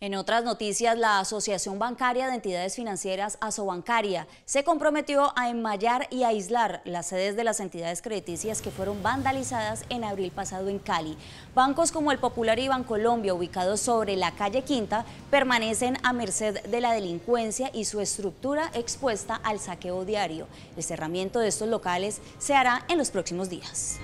En otras noticias, la Asociación Bancaria de Entidades Financieras Asobancaria se comprometió a enmayar y aislar las sedes de las entidades crediticias que fueron vandalizadas en abril pasado en Cali. Bancos como el Popular y Colombia, ubicados sobre la calle Quinta, permanecen a merced de la delincuencia y su estructura expuesta al saqueo diario. El cerramiento de estos locales se hará en los próximos días.